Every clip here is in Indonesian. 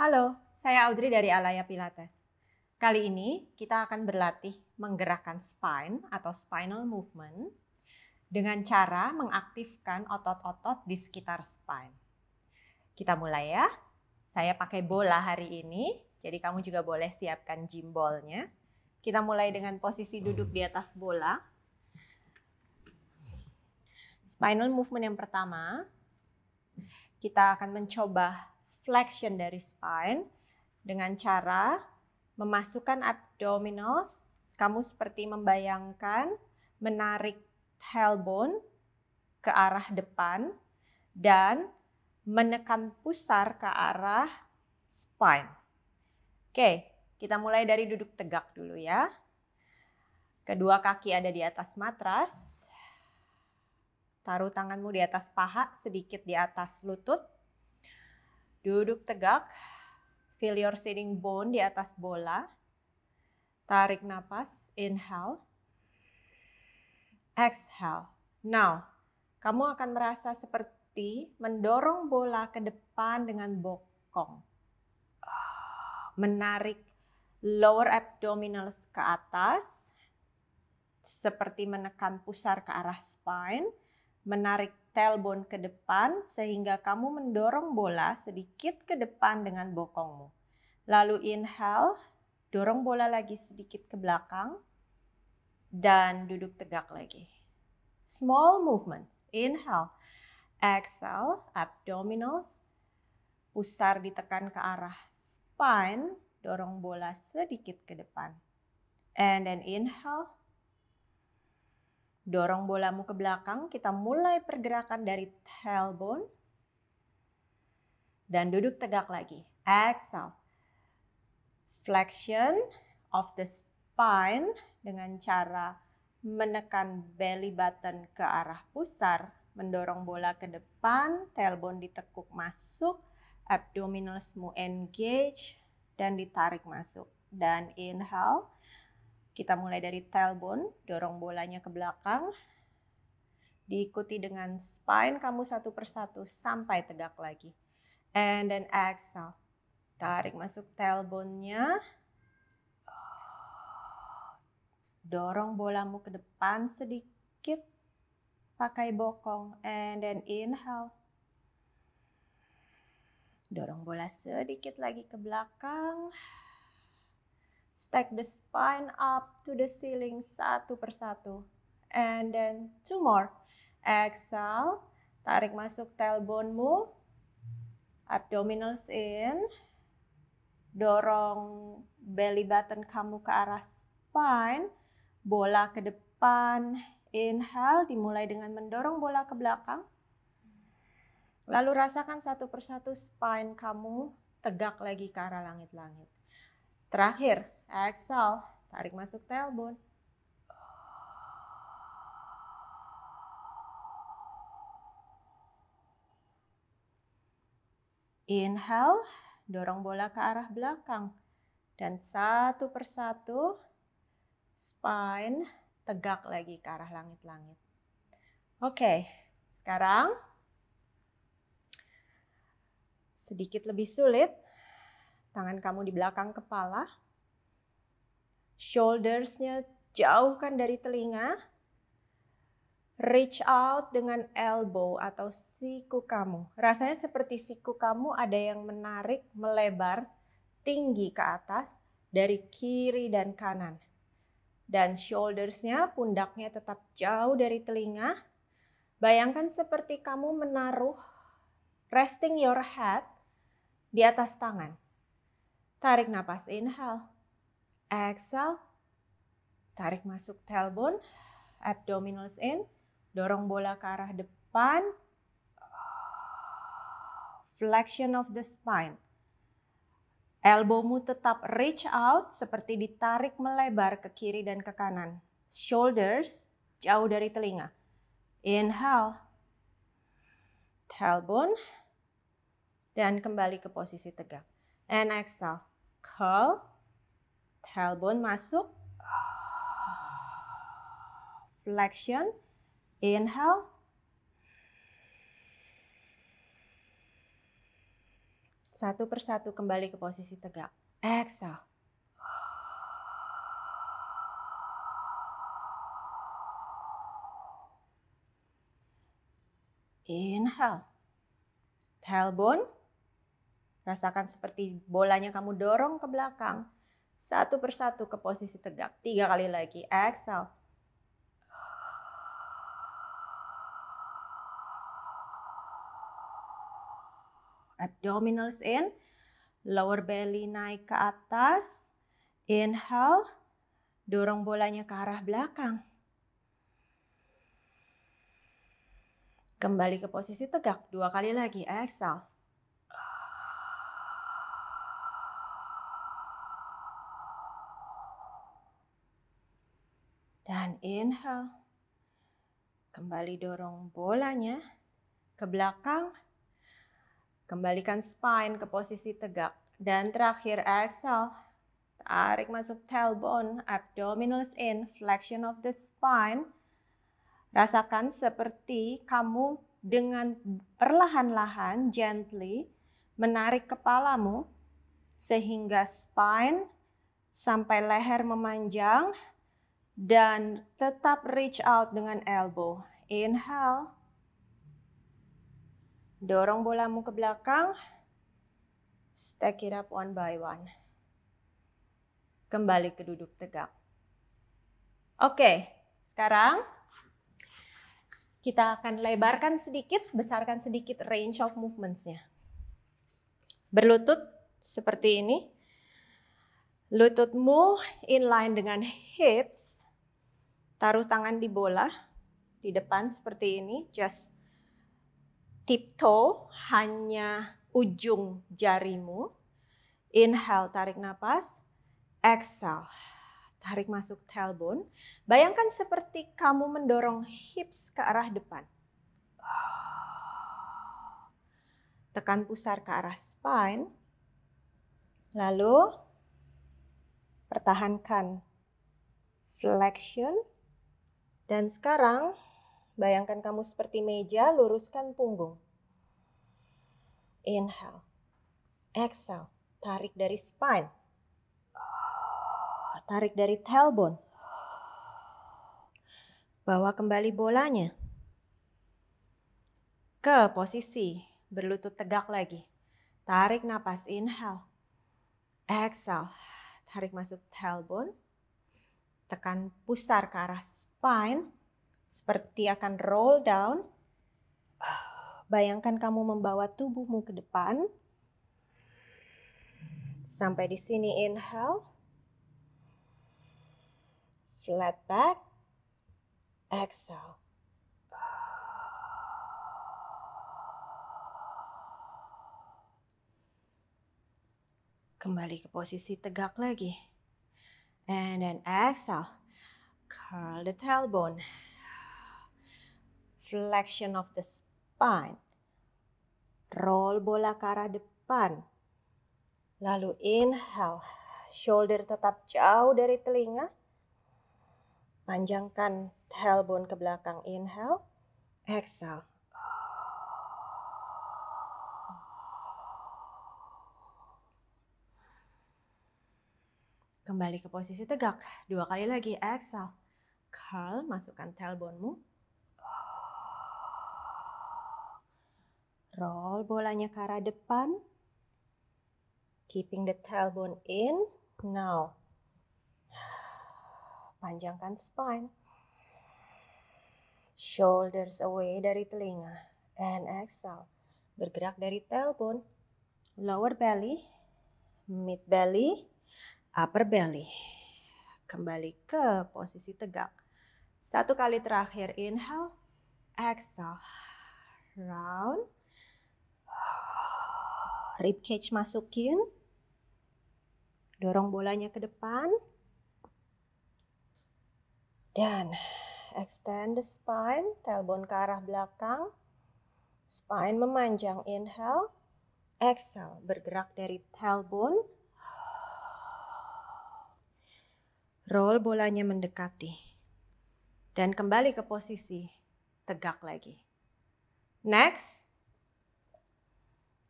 Halo, saya Audrey dari Alaya Pilates. Kali ini kita akan berlatih menggerakkan spine atau spinal movement dengan cara mengaktifkan otot-otot di sekitar spine. Kita mulai ya. Saya pakai bola hari ini, jadi kamu juga boleh siapkan gym jimbolnya. Kita mulai dengan posisi duduk di atas bola. Spinal movement yang pertama, kita akan mencoba flexion dari spine dengan cara memasukkan abdominals. Kamu seperti membayangkan menarik tailbone ke arah depan dan menekan pusar ke arah spine. Oke, kita mulai dari duduk tegak dulu ya. Kedua kaki ada di atas matras. Taruh tanganmu di atas paha, sedikit di atas lutut. Duduk tegak, feel your sitting bone di atas bola. Tarik napas, inhale. Exhale. Now, kamu akan merasa seperti mendorong bola ke depan dengan bokong. Menarik lower abdominals ke atas, seperti menekan pusar ke arah spine, menarik tailbone ke depan sehingga kamu mendorong bola sedikit ke depan dengan bokongmu. Lalu inhale, dorong bola lagi sedikit ke belakang dan duduk tegak lagi. Small movement. Inhale. Exhale, abdominals. Pusar ditekan ke arah spine, dorong bola sedikit ke depan. And then inhale, Dorong bolamu ke belakang, kita mulai pergerakan dari tailbone. Dan duduk tegak lagi. Exhale. Flexion of the spine dengan cara menekan belly button ke arah pusar, mendorong bola ke depan, tailbone ditekuk masuk, Abdominalsmu engage, dan ditarik masuk. Dan inhale, kita mulai dari tailbone, dorong bolanya ke belakang. Diikuti dengan spine kamu satu persatu sampai tegak lagi. And then exhale. Tarik masuk tailbone-nya. Dorong bolamu ke depan sedikit. Pakai bokong. And then inhale. Dorong bola sedikit lagi ke belakang stack the spine up to the ceiling satu persatu. And then two more. Exhale, tarik masuk tailbone-mu. Abdominals in. Dorong belly button kamu ke arah spine. Bola ke depan. Inhale, dimulai dengan mendorong bola ke belakang. Lalu rasakan satu persatu spine kamu tegak lagi ke arah langit-langit. Terakhir, Exhale, tarik masuk tailbone. Inhale, dorong bola ke arah belakang. Dan satu persatu, spine tegak lagi ke arah langit-langit. Oke, sekarang sedikit lebih sulit. Tangan kamu di belakang kepala, Shouldersnya jauhkan dari telinga. Reach out dengan elbow atau siku kamu. Rasanya seperti siku kamu ada yang menarik, melebar, tinggi ke atas dari kiri dan kanan. Dan shouldersnya, pundaknya tetap jauh dari telinga. Bayangkan seperti kamu menaruh resting your head di atas tangan. Tarik nafas inhale exhale, tarik masuk tailbone, abdominals in, dorong bola ke arah depan, flexion of the spine. Elbowmu tetap reach out seperti ditarik melebar ke kiri dan ke kanan. Shoulders jauh dari telinga. Inhale, tailbone, dan kembali ke posisi tegak. And exhale, curl, tailbone masuk flexion inhale satu persatu kembali ke posisi tegak exhale Inhale. Tailbone. Rasakan seperti bolanya kamu dorong ke belakang satu persatu ke posisi tegak. Tiga kali lagi, exhale. Abdominals in, lower belly naik ke atas. Inhale, dorong bolanya ke arah belakang. Kembali ke posisi tegak, dua kali lagi, exhale. dan inhale. Kembali dorong bolanya ke belakang. Kembalikan spine ke posisi tegak. Dan terakhir exhale. Tarik masuk tailbone, abdominals in, flexion of the spine. Rasakan seperti kamu dengan perlahan-lahan, gently, menarik kepalamu sehingga spine sampai leher memanjang, dan tetap reach out dengan elbow. Inhale. Dorong bolamu ke belakang. Stack it up one by one. Kembali ke duduk tegak. Oke, sekarang kita akan lebarkan sedikit, besarkan sedikit range of movements-nya. Berlutut seperti ini. Lututmu inline dengan hips taruh tangan di bola di depan seperti ini, just tiptoe hanya ujung jarimu. Inhale, tarik nafas. Exhale, tarik masuk tailbone. Bayangkan seperti kamu mendorong hips ke arah depan. Tekan pusar ke arah spine. Lalu pertahankan flexion dan sekarang, bayangkan kamu seperti meja, luruskan punggung. Inhale. Exhale. Tarik dari spine. Tarik dari tailbone. Bawa kembali bolanya ke posisi berlutut tegak lagi. Tarik napas inhale. Exhale. Tarik masuk tailbone. Tekan pusar ke arah Fine, seperti akan roll down. Bayangkan kamu membawa tubuhmu ke depan. Sampai di sini inhale. Flat back. Exhale. Kembali ke posisi tegak lagi. And then exhale curl the tailbone, flexion of the spine, roll bola ke arah depan, lalu inhale, shoulder tetap jauh dari telinga, panjangkan tailbone ke belakang, inhale, exhale. Kembali ke posisi tegak, dua kali lagi, exhale. Carl, masukkan telponmu. Roll bolanya ke arah depan. Keeping the tailbone in. Now, panjangkan spine. Shoulders away dari telinga. And exhale. Bergerak dari tailbone. Lower belly. Mid belly. Upper belly kembali ke posisi tegak. Satu kali terakhir, inhale, exhale, round, rib cage masukin, dorong bolanya ke depan, dan extend the spine, tailbone ke arah belakang, spine memanjang, inhale, exhale, bergerak dari tailbone Roll bolanya mendekati. Dan kembali ke posisi tegak lagi. Next.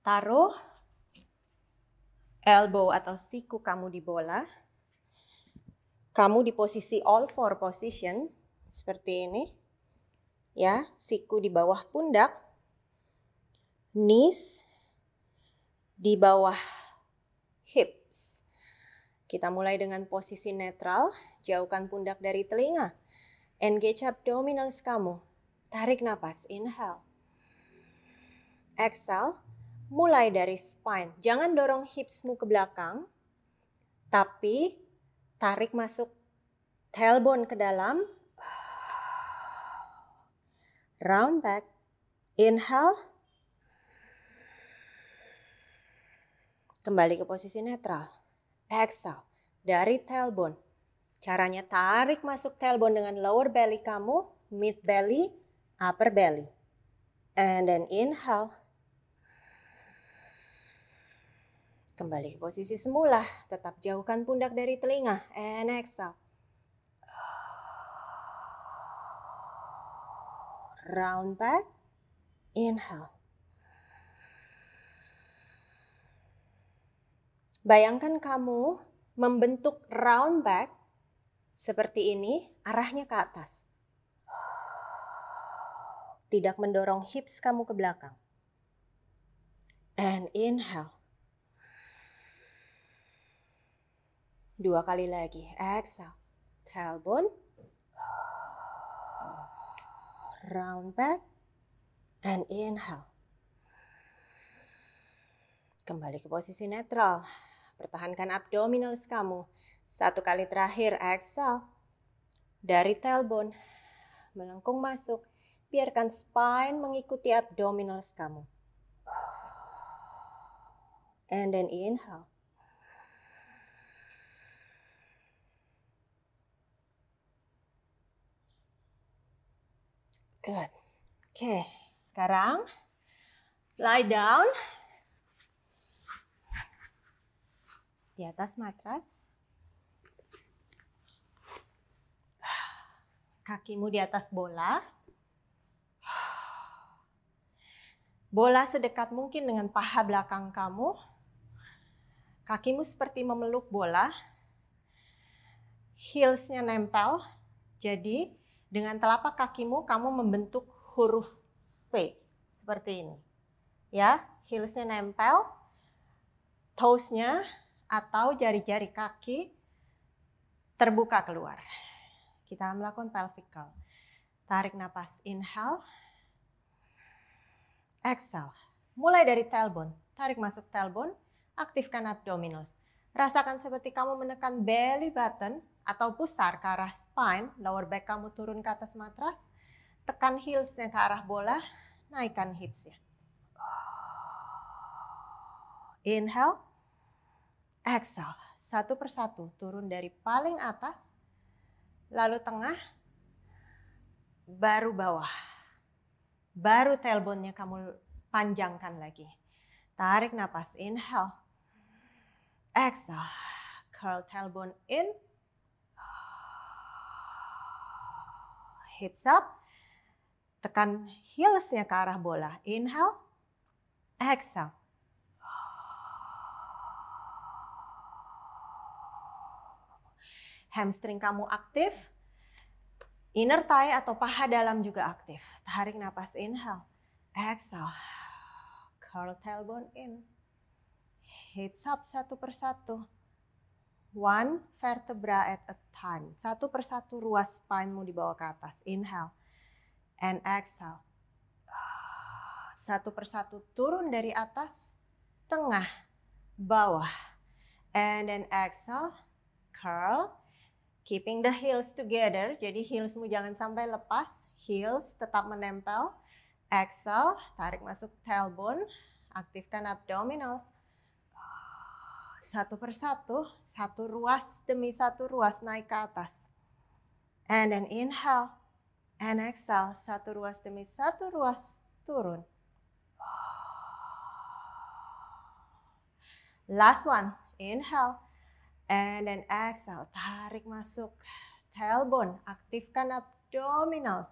Taruh elbow atau siku kamu di bola. Kamu di posisi all four position seperti ini. Ya, siku di bawah pundak. Knees di bawah hip kita mulai dengan posisi netral, jauhkan pundak dari telinga. Engage abdominals kamu. Tarik nafas inhale. Exhale, mulai dari spine. Jangan dorong hipsmu ke belakang, tapi tarik masuk tailbone ke dalam. Round back, inhale, kembali ke posisi netral exhale dari tailbone. Caranya tarik masuk tailbone dengan lower belly kamu, mid belly, upper belly. And then inhale. Kembali ke posisi semula, tetap jauhkan pundak dari telinga. And exhale. Round back, inhale. Bayangkan kamu membentuk round back seperti ini, arahnya ke atas. Tidak mendorong hips kamu ke belakang. And inhale. Dua kali lagi. Exhale. Tailbone. Round back. And inhale. Kembali ke posisi netral. Pertahankan abdominals kamu. Satu kali terakhir, exhale. Dari tailbone, melengkung masuk. Biarkan spine mengikuti abdominals kamu. And then inhale. Good. Oke, okay. sekarang lie down di atas matras. Kakimu di atas bola. Bola sedekat mungkin dengan paha belakang kamu. Kakimu seperti memeluk bola. Heelsnya nempel. Jadi dengan telapak kakimu kamu membentuk huruf V seperti ini. Ya, heelsnya nempel, toesnya atau jari-jari kaki terbuka keluar. Kita melakukan pelvic curl. Tarik nafas inhale. Exhale. Mulai dari tailbone. Tarik masuk tailbone, aktifkan abdominals. Rasakan seperti kamu menekan belly button atau pusar ke arah spine, lower back kamu turun ke atas matras, tekan heelsnya ke arah bola, naikkan hipsnya. Inhale, exhale. Satu persatu, turun dari paling atas, lalu tengah, baru bawah. Baru tailbone-nya kamu panjangkan lagi. Tarik napas, inhale. Exhale, curl tailbone in. Hips up, tekan heels-nya ke arah bola. Inhale, exhale. hamstring kamu aktif, inner thigh atau paha dalam juga aktif. Tarik nafas, inhale, exhale, curl tailbone in. Hips up satu persatu. One vertebra at a time. Satu persatu ruas spinemu dibawa ke atas. Inhale and exhale. Satu persatu turun dari atas, tengah, bawah. And then exhale, curl, keeping the heels together. Jadi heelsmu jangan sampai lepas, heels tetap menempel. Exhale, tarik masuk tailbone, aktifkan abdominals. Satu persatu, satu ruas demi satu ruas naik ke atas. And then inhale, and exhale, satu ruas demi satu ruas turun. Last one, inhale, And then exhale, tarik masuk. Tailbone, aktifkan abdominals.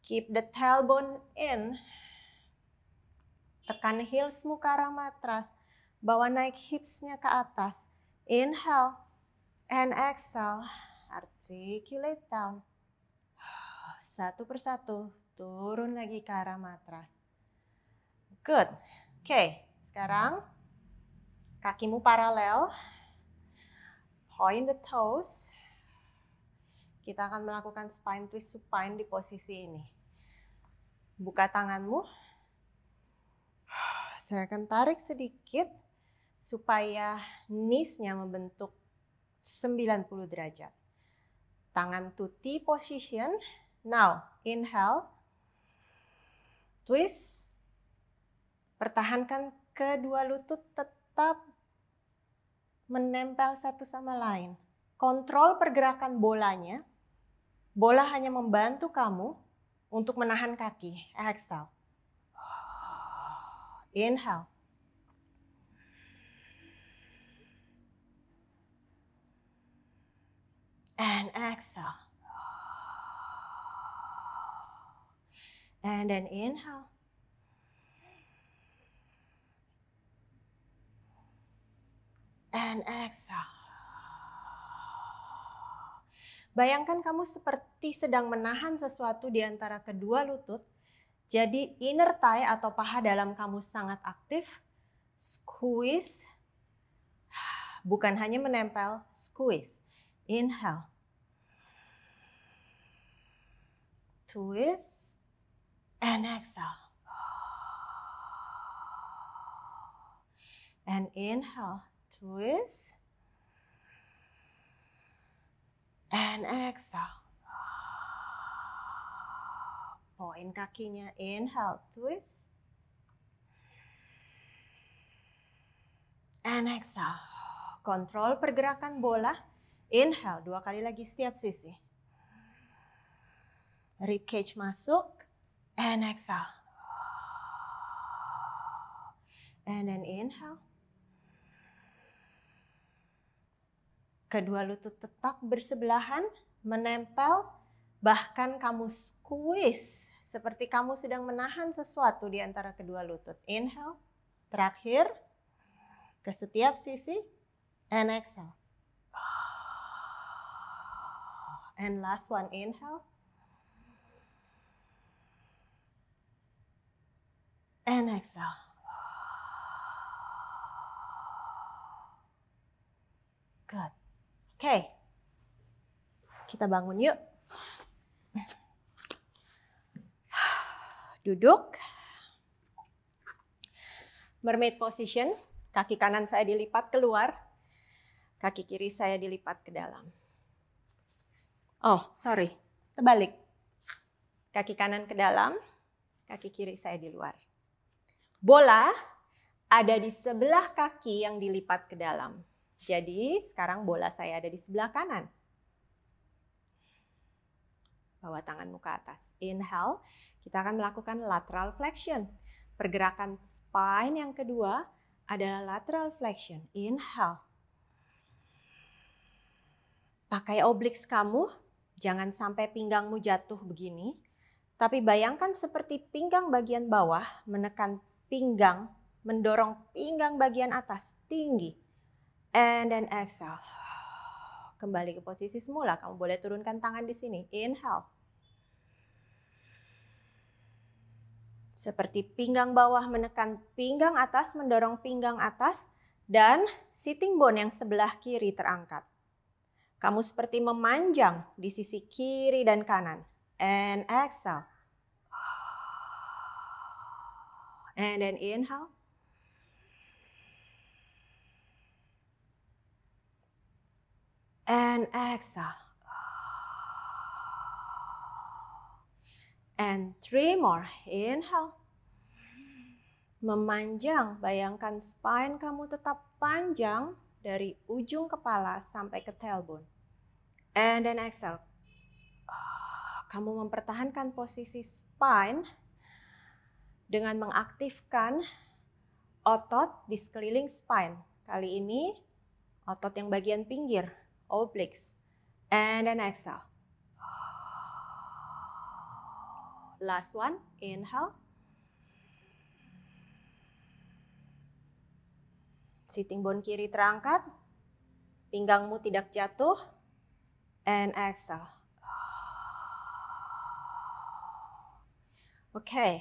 Keep the tailbone in. Tekan heels muka arah matras. Bawa naik hipsnya ke atas. Inhale and exhale. Articulate down. Satu persatu, turun lagi ke arah matras. Good. Oke, okay. sekarang kakimu paralel point the toes. Kita akan melakukan spine twist supine di posisi ini. Buka tanganmu. Saya akan tarik sedikit supaya knees-nya membentuk 90 derajat. Tangan to T position. Now, inhale. Twist. Pertahankan kedua lutut tetap menempel satu sama lain. Kontrol pergerakan bolanya. Bola hanya membantu kamu untuk menahan kaki. Exhale. Inhale. And exhale. And then inhale. and exhale. Bayangkan kamu seperti sedang menahan sesuatu di antara kedua lutut. Jadi inner thigh atau paha dalam kamu sangat aktif. Squeeze. Bukan hanya menempel, squeeze. Inhale. Twist. And exhale. And inhale twist. And exhale. Poin kakinya, inhale, twist. And exhale. Kontrol pergerakan bola. Inhale, dua kali lagi setiap sisi. Rib cage masuk. And exhale. And then inhale. Kedua lutut tetap bersebelahan, menempel, bahkan kamu squeeze seperti kamu sedang menahan sesuatu di antara kedua lutut. Inhale, terakhir ke setiap sisi, and exhale. And last one, inhale. And exhale. Good. Oke, kita bangun yuk. Duduk. Mermaid position, kaki kanan saya dilipat keluar, kaki kiri saya dilipat ke dalam. Oh, sorry, terbalik. Kaki kanan ke dalam, kaki kiri saya di luar. Bola ada di sebelah kaki yang dilipat ke dalam. Jadi sekarang bola saya ada di sebelah kanan. Bawa tangan muka atas. Inhale, kita akan melakukan lateral flexion. Pergerakan spine yang kedua adalah lateral flexion. Inhale. Pakai obliques kamu, jangan sampai pinggangmu jatuh begini. Tapi bayangkan seperti pinggang bagian bawah menekan pinggang, mendorong pinggang bagian atas tinggi And then exhale. Kembali ke posisi semula. Kamu boleh turunkan tangan di sini. Inhale. Seperti pinggang bawah menekan pinggang atas, mendorong pinggang atas. Dan sitting bone yang sebelah kiri terangkat. Kamu seperti memanjang di sisi kiri dan kanan. And exhale. And then inhale. and exhale. And three more. Inhale. Memanjang, bayangkan spine kamu tetap panjang dari ujung kepala sampai ke tailbone. And then exhale. Kamu mempertahankan posisi spine dengan mengaktifkan otot di sekeliling spine. Kali ini otot yang bagian pinggir obliques, and then exhale. Last one, inhale. Sitting bone kiri terangkat, pinggangmu tidak jatuh, and exhale. Oke. Okay.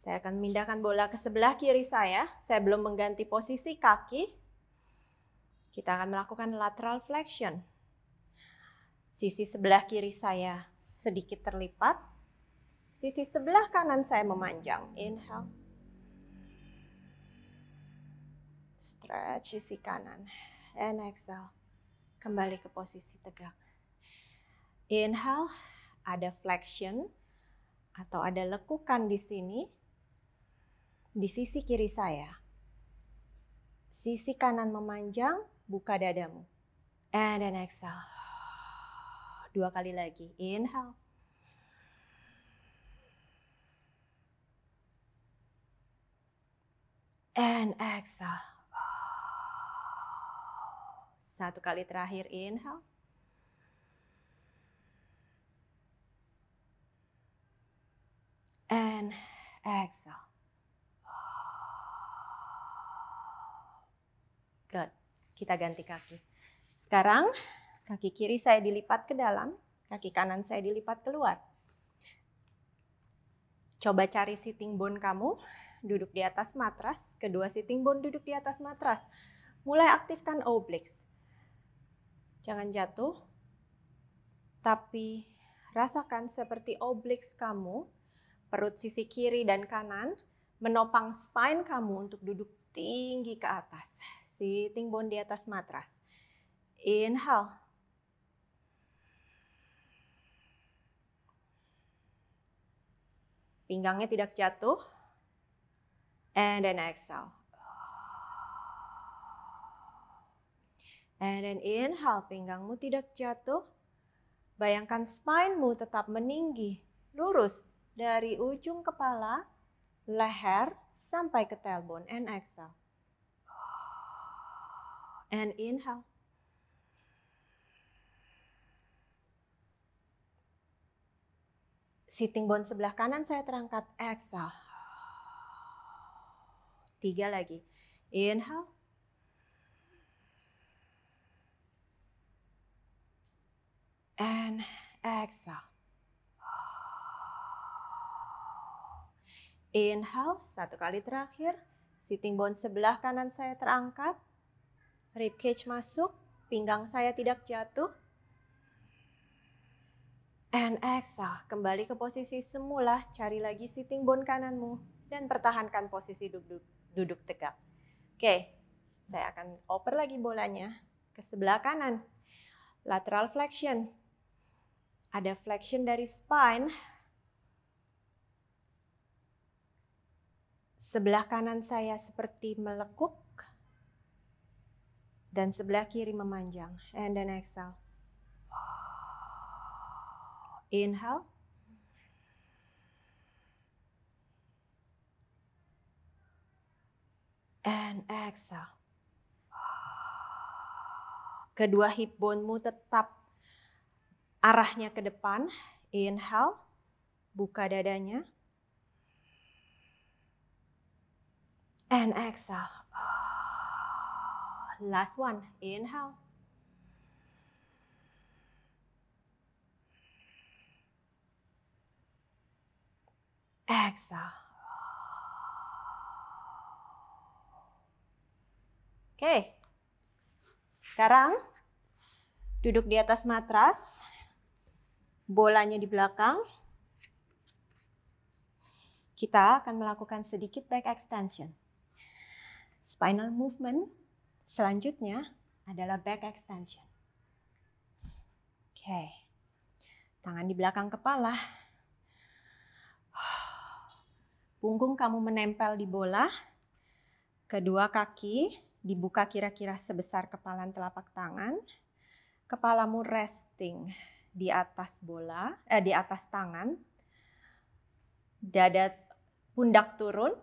Saya akan pindahkan bola ke sebelah kiri saya. Saya belum mengganti posisi kaki. Kita akan melakukan lateral flexion. Sisi sebelah kiri saya sedikit terlipat. Sisi sebelah kanan saya memanjang. Inhale. Stretch sisi kanan. And exhale. Kembali ke posisi tegak. Inhale, ada flexion atau ada lekukan di sini di sisi kiri saya. Sisi kanan memanjang, buka dadamu. And then exhale. Dua kali lagi. Inhale. And exhale. Satu kali terakhir. Inhale. And exhale. Good. Kita ganti kaki. Sekarang kaki kiri saya dilipat ke dalam, kaki kanan saya dilipat keluar. Coba cari sitting bone kamu, duduk di atas matras, kedua sitting bone duduk di atas matras. Mulai aktifkan obliques. Jangan jatuh, tapi rasakan seperti obliques kamu, perut sisi kiri dan kanan, menopang spine kamu untuk duduk tinggi ke atas si timbun di atas matras. Inhale. Pinggangnya tidak jatuh. And then exhale. And then inhale, pinggangmu tidak jatuh. Bayangkan spinemu tetap meninggi, lurus dari ujung kepala, leher, sampai ke tailbone. And exhale and inhale. Sitting bone sebelah kanan saya terangkat, exhale. Tiga lagi. Inhale. And exhale. Inhale, satu kali terakhir. Sitting bone sebelah kanan saya terangkat. Rib cage masuk, pinggang saya tidak jatuh. And exhale, kembali ke posisi semula, cari lagi sitting bone kananmu dan pertahankan posisi duduk, duduk tegak. Oke, saya akan oper lagi bolanya ke sebelah kanan. Lateral flexion. Ada flexion dari spine. Sebelah kanan saya seperti melekuk, dan sebelah kiri memanjang. And then exhale. Inhale. And exhale. Kedua hip bone-mu tetap arahnya ke depan. Inhale, buka dadanya. And exhale last one. Inhale. Exhale. Oke. Okay. Sekarang duduk di atas matras. Bolanya di belakang. Kita akan melakukan sedikit back extension. Spinal movement Selanjutnya adalah back extension. Oke, tangan di belakang kepala. Punggung kamu menempel di bola. Kedua kaki dibuka kira-kira sebesar kepalan telapak tangan. Kepalamu resting di atas bola, eh, di atas tangan. Dada pundak turun,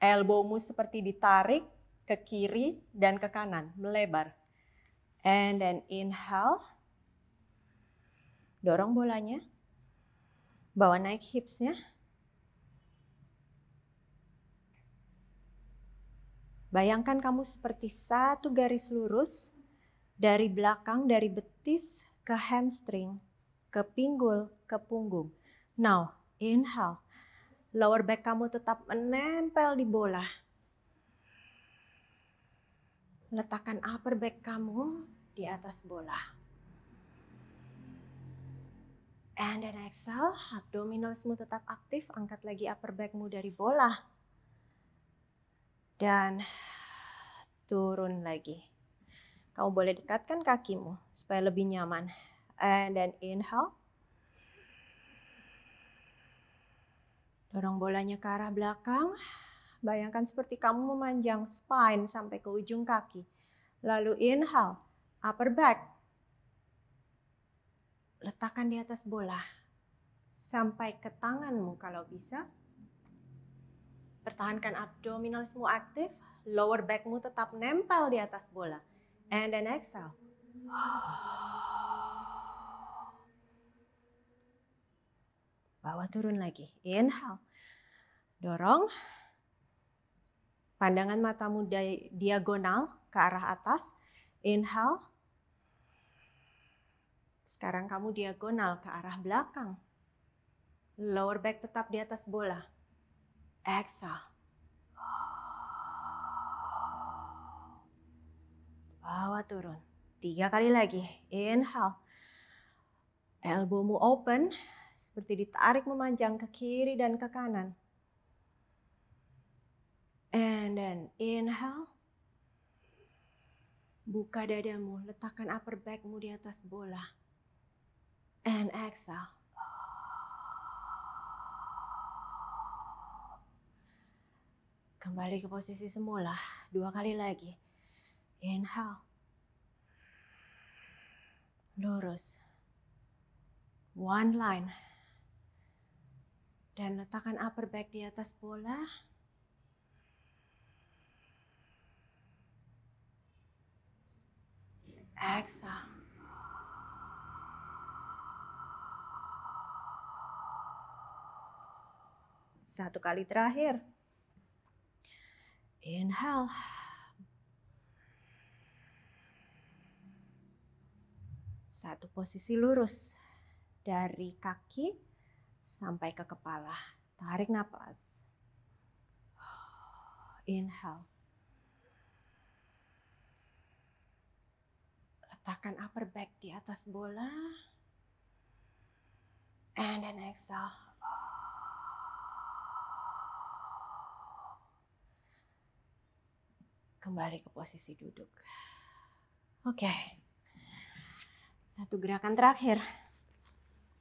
elbowmu seperti ditarik, ke kiri dan ke kanan, melebar. And then inhale. Dorong bolanya. Bawa naik hipsnya. Bayangkan kamu seperti satu garis lurus dari belakang, dari betis ke hamstring, ke pinggul, ke punggung. Now, inhale. Lower back kamu tetap menempel di bola Letakkan upper back kamu di atas bola. And then exhale, abdominalsmu tetap aktif, angkat lagi upper backmu dari bola. Dan turun lagi. Kamu boleh dekatkan kakimu supaya lebih nyaman. And then inhale. Dorong bolanya ke arah belakang. Bayangkan seperti kamu memanjang spine sampai ke ujung kaki. Lalu inhale, upper back. Letakkan di atas bola sampai ke tanganmu kalau bisa. Pertahankan abdominal aktif, lower backmu tetap nempel di atas bola. And then exhale. bawa turun lagi. Inhale. Dorong. Pandangan matamu di diagonal ke arah atas. Inhale. Sekarang kamu diagonal ke arah belakang. Lower back tetap di atas bola. Exhale. Bawa turun. Tiga kali lagi. Inhale. Elbowmu open. Seperti ditarik memanjang ke kiri dan ke kanan. And then inhale. Buka dadamu, letakkan upper backmu di atas bola. And exhale. Kembali ke posisi semula, dua kali lagi. Inhale. Lurus. One line. Dan letakkan upper back di atas bola. Exhale. Satu kali terakhir. Inhale. Satu posisi lurus dari kaki sampai ke kepala. Tarik nafas. Inhale. Letakkan upper back di atas bola. And then exhale. Kembali ke posisi duduk. Oke. Okay. Satu gerakan terakhir.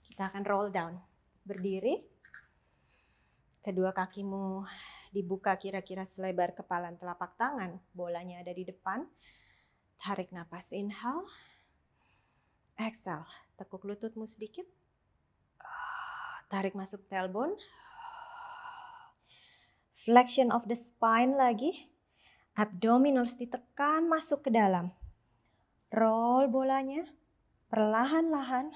Kita akan roll down. Berdiri. Kedua kakimu dibuka kira-kira selebar kepalan telapak tangan. Bolanya ada di depan. Tarik nafas, inhale. Exhale, tekuk lututmu sedikit. Tarik masuk tailbone. Flexion of the spine lagi. Abdominals ditekan masuk ke dalam. Roll bolanya perlahan-lahan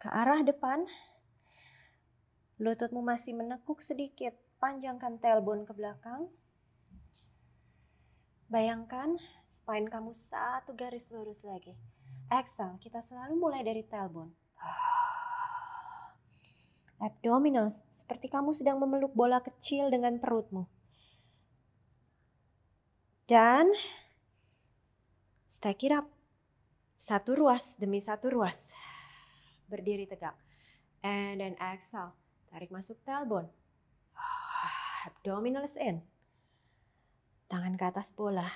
ke arah depan. Lututmu masih menekuk sedikit. Panjangkan tailbone ke belakang. Bayangkan Pain kamu satu garis lurus lagi. Exhale, kita selalu mulai dari tailbone. Abdominal, seperti kamu sedang memeluk bola kecil dengan perutmu. Dan stack it up. Satu ruas demi satu ruas. Berdiri tegak. And then exhale. Tarik masuk tailbone. Abdominal in. Tangan ke atas bola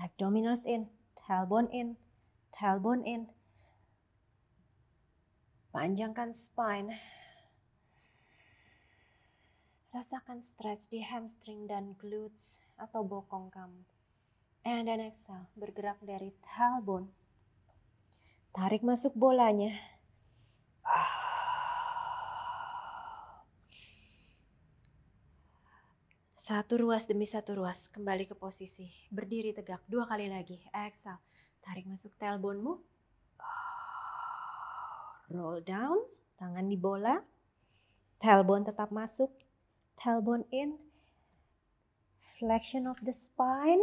abdominals in, tailbone in, tailbone in. Panjangkan spine. Rasakan stretch di hamstring dan glutes atau bokong kamu. And then exhale, bergerak dari tailbone. Tarik masuk bolanya. Ah. Satu ruas demi satu ruas, kembali ke posisi. Berdiri tegak, dua kali lagi. Exhale, tarik masuk tailbone-mu. Roll down, tangan di bola. Tailbone tetap masuk. Tailbone in. Flexion of the spine.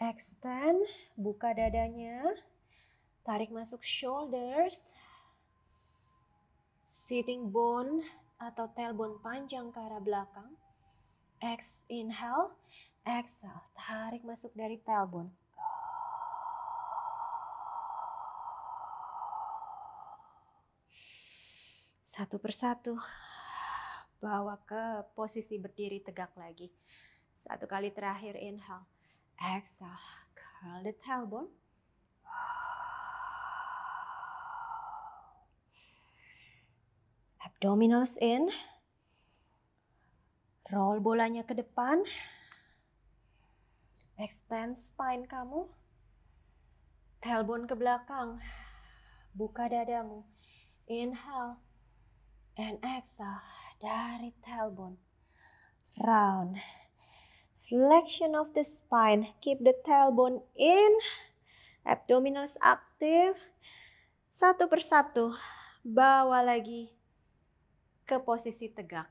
Extend, buka dadanya. Tarik masuk shoulders. Sitting bone atau tailbone panjang ke arah belakang X inhale, exhale. Tarik masuk dari tailbone. Satu persatu. Bawa ke posisi berdiri tegak lagi. Satu kali terakhir inhale. Exhale. Curl the tailbone. Abdominals in. Roll bolanya ke depan. Extend spine kamu. Tailbone ke belakang. Buka dadamu. Inhale. And exhale dari tailbone. Round. Flexion of the spine. Keep the tailbone in. Abdominals aktif. Satu persatu. Bawa lagi ke posisi tegak.